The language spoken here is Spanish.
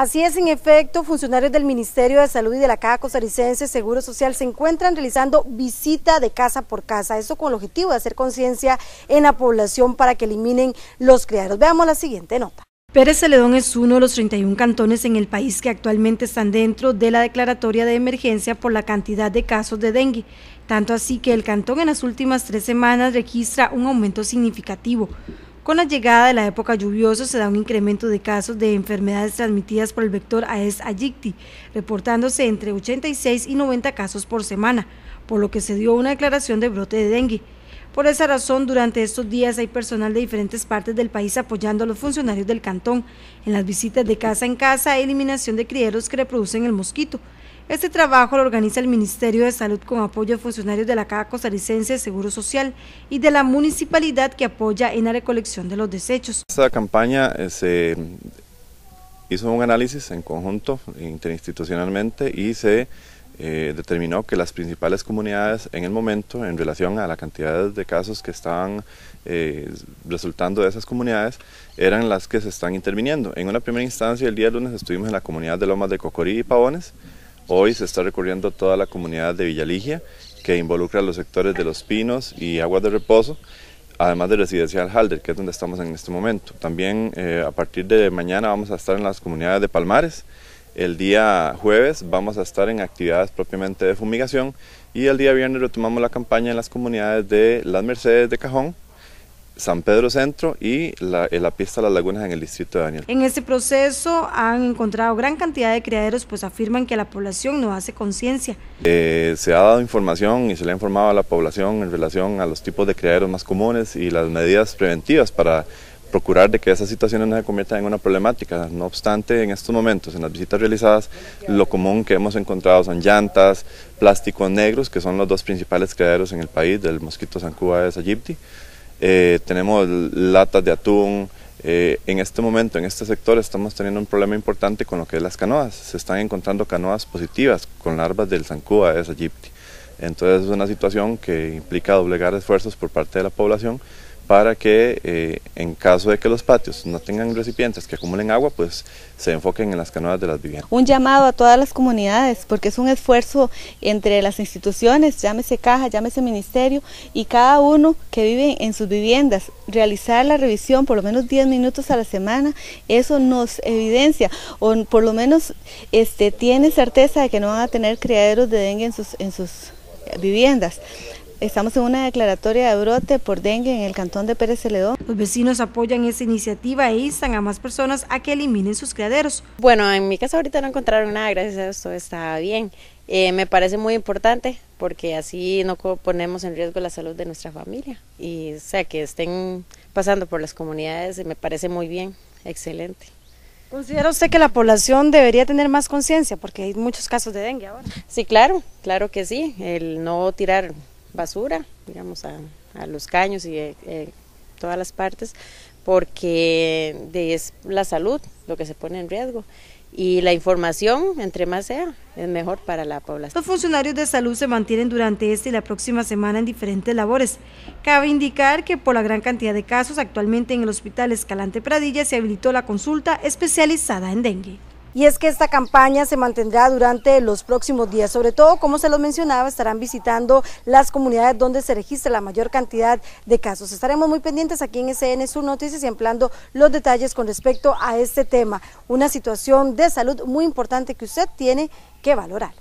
Así es, en efecto, funcionarios del Ministerio de Salud y de la Caja Costarricense Seguro Social se encuentran realizando visita de casa por casa, esto con el objetivo de hacer conciencia en la población para que eliminen los criaderos. Veamos la siguiente nota. Pérez Celedón es uno de los 31 cantones en el país que actualmente están dentro de la declaratoria de emergencia por la cantidad de casos de dengue, tanto así que el cantón en las últimas tres semanas registra un aumento significativo. Con la llegada de la época lluviosa se da un incremento de casos de enfermedades transmitidas por el vector Aedes aegypti, reportándose entre 86 y 90 casos por semana, por lo que se dio una declaración de brote de dengue. Por esa razón, durante estos días hay personal de diferentes partes del país apoyando a los funcionarios del cantón en las visitas de casa en casa, e eliminación de criaderos que reproducen el mosquito, este trabajo lo organiza el Ministerio de Salud con apoyo de funcionarios de la Caja Costarricense de Seguro Social y de la municipalidad que apoya en la recolección de los desechos. Esta campaña eh, se hizo un análisis en conjunto interinstitucionalmente y se eh, determinó que las principales comunidades en el momento, en relación a la cantidad de casos que estaban eh, resultando de esas comunidades, eran las que se están interviniendo. En una primera instancia, el día lunes estuvimos en la comunidad de Lomas de Cocorí y Pavones, Hoy se está recorriendo toda la comunidad de Villaligia, que involucra los sectores de Los Pinos y Aguas de Reposo, además de Residencial Halder, que es donde estamos en este momento. También eh, a partir de mañana vamos a estar en las comunidades de Palmares. El día jueves vamos a estar en actividades propiamente de fumigación y el día viernes retomamos la campaña en las comunidades de Las Mercedes de Cajón, San Pedro Centro y la, la pista Las Lagunas en el distrito de Daniel. En este proceso han encontrado gran cantidad de criaderos, pues afirman que la población no hace conciencia. Eh, se ha dado información y se le ha informado a la población en relación a los tipos de criaderos más comunes y las medidas preventivas para procurar de que esas situaciones no se conviertan en una problemática. No obstante, en estos momentos, en las visitas realizadas, lo común que hemos encontrado son llantas, plásticos negros, que son los dos principales criaderos en el país del mosquito Cuba de Sayipti. Eh, tenemos latas de atún. Eh, en este momento, en este sector, estamos teniendo un problema importante con lo que es las canoas. Se están encontrando canoas positivas con larvas del Sancuba, de Sajipti. Entonces es una situación que implica doblegar esfuerzos por parte de la población para que eh, en caso de que los patios no tengan recipientes que acumulen agua, pues se enfoquen en las canoas de las viviendas. Un llamado a todas las comunidades, porque es un esfuerzo entre las instituciones, llámese caja, llámese ministerio, y cada uno que vive en sus viviendas, realizar la revisión por lo menos 10 minutos a la semana, eso nos evidencia, o por lo menos este, tiene certeza de que no van a tener criaderos de dengue sus, en sus eh, viviendas. Estamos en una declaratoria de brote por dengue en el cantón de Pérez Celedón. Los vecinos apoyan esa iniciativa e instan a más personas a que eliminen sus criaderos. Bueno, en mi casa ahorita no encontraron nada, gracias a esto está bien. Eh, me parece muy importante porque así no ponemos en riesgo la salud de nuestra familia. Y o sea, que estén pasando por las comunidades me parece muy bien, excelente. ¿Considera usted que la población debería tener más conciencia? Porque hay muchos casos de dengue ahora. Sí, claro, claro que sí. El no tirar basura, digamos, a, los caños y eh, eh, todas las partes, porque es la salud lo que se pone en riesgo. Y la información, entre más sea, es mejor para la población. Los funcionarios de salud se mantienen durante esta y la próxima semana en diferentes labores. Cabe indicar que por la gran cantidad de casos actualmente en el Hospital Escalante Pradilla se habilitó la consulta especializada en dengue y es que esta campaña se mantendrá durante los próximos días. Sobre todo, como se lo mencionaba, estarán visitando las comunidades donde se registra la mayor cantidad de casos. Estaremos muy pendientes aquí en SN Sur Noticias y ampliando los detalles con respecto a este tema, una situación de salud muy importante que usted tiene que valorar.